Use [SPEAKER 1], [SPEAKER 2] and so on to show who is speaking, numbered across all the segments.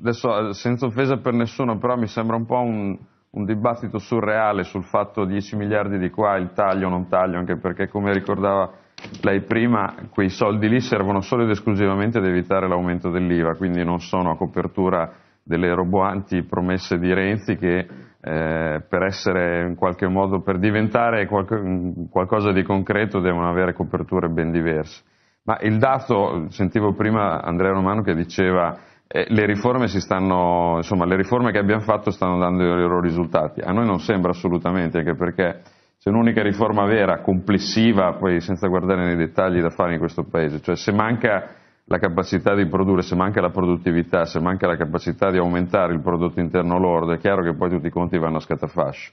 [SPEAKER 1] adesso eh, senza offesa per nessuno, però mi sembra un po' un, un dibattito surreale sul fatto 10 miliardi di qua, il taglio o non taglio, anche perché come ricordava lei prima, quei soldi lì servono solo ed esclusivamente ad evitare l'aumento dell'IVA, quindi non sono a copertura delle roboanti promesse di Renzi che eh, per essere in qualche modo, per diventare qualco, qualcosa di concreto devono avere coperture ben diverse. Ma il dato, sentivo prima Andrea Romano che diceva eh, le, riforme stanno, insomma, le riforme che abbiamo fatto stanno dando i loro risultati. A noi non sembra assolutamente, anche perché c'è un'unica riforma vera, complessiva, poi senza guardare nei dettagli da fare in questo paese, cioè se manca la capacità di produrre, se manca la produttività, se manca la capacità di aumentare il prodotto interno lordo, è chiaro che poi tutti i conti vanno a scatafascio.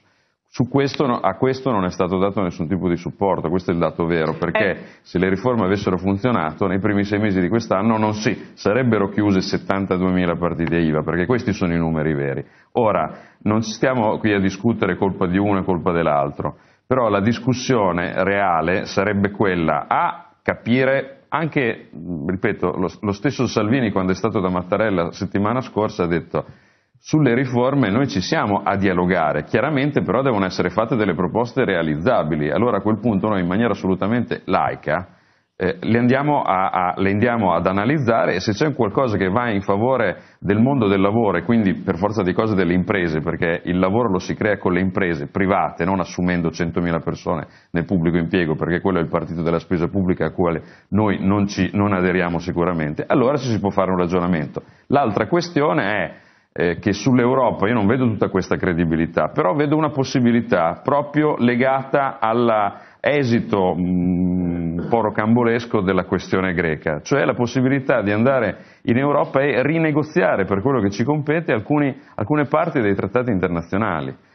[SPEAKER 1] Questo, a questo non è stato dato nessun tipo di supporto, questo è il dato vero, perché eh. se le riforme avessero funzionato nei primi sei mesi di quest'anno non si sarebbero chiuse 72.000 partite IVA, perché questi sono i numeri veri. Ora, non stiamo qui a discutere colpa di uno e colpa dell'altro, però la discussione reale sarebbe quella a capire anche, ripeto, lo, lo stesso Salvini quando è stato da Mattarella settimana scorsa ha detto sulle riforme noi ci siamo a dialogare, chiaramente però devono essere fatte delle proposte realizzabili, allora a quel punto noi in maniera assolutamente laica eh, le, andiamo a, a, le, andiamo ad analizzare e se c'è qualcosa che va in favore del mondo del lavoro e quindi per forza di cose delle imprese, perché il lavoro lo si crea con le imprese private, non assumendo 100.000 persone nel pubblico impiego, perché quello è il partito della spesa pubblica a quale noi non, ci, non aderiamo sicuramente, allora ci si può fare un ragionamento. L'altra questione è eh, che sull'Europa io non vedo tutta questa credibilità, però vedo una possibilità proprio legata all'esito un mm, po' rocambolesco della questione greca, cioè la possibilità di andare in Europa e rinegoziare per quello che ci compete alcuni, alcune parti dei trattati internazionali.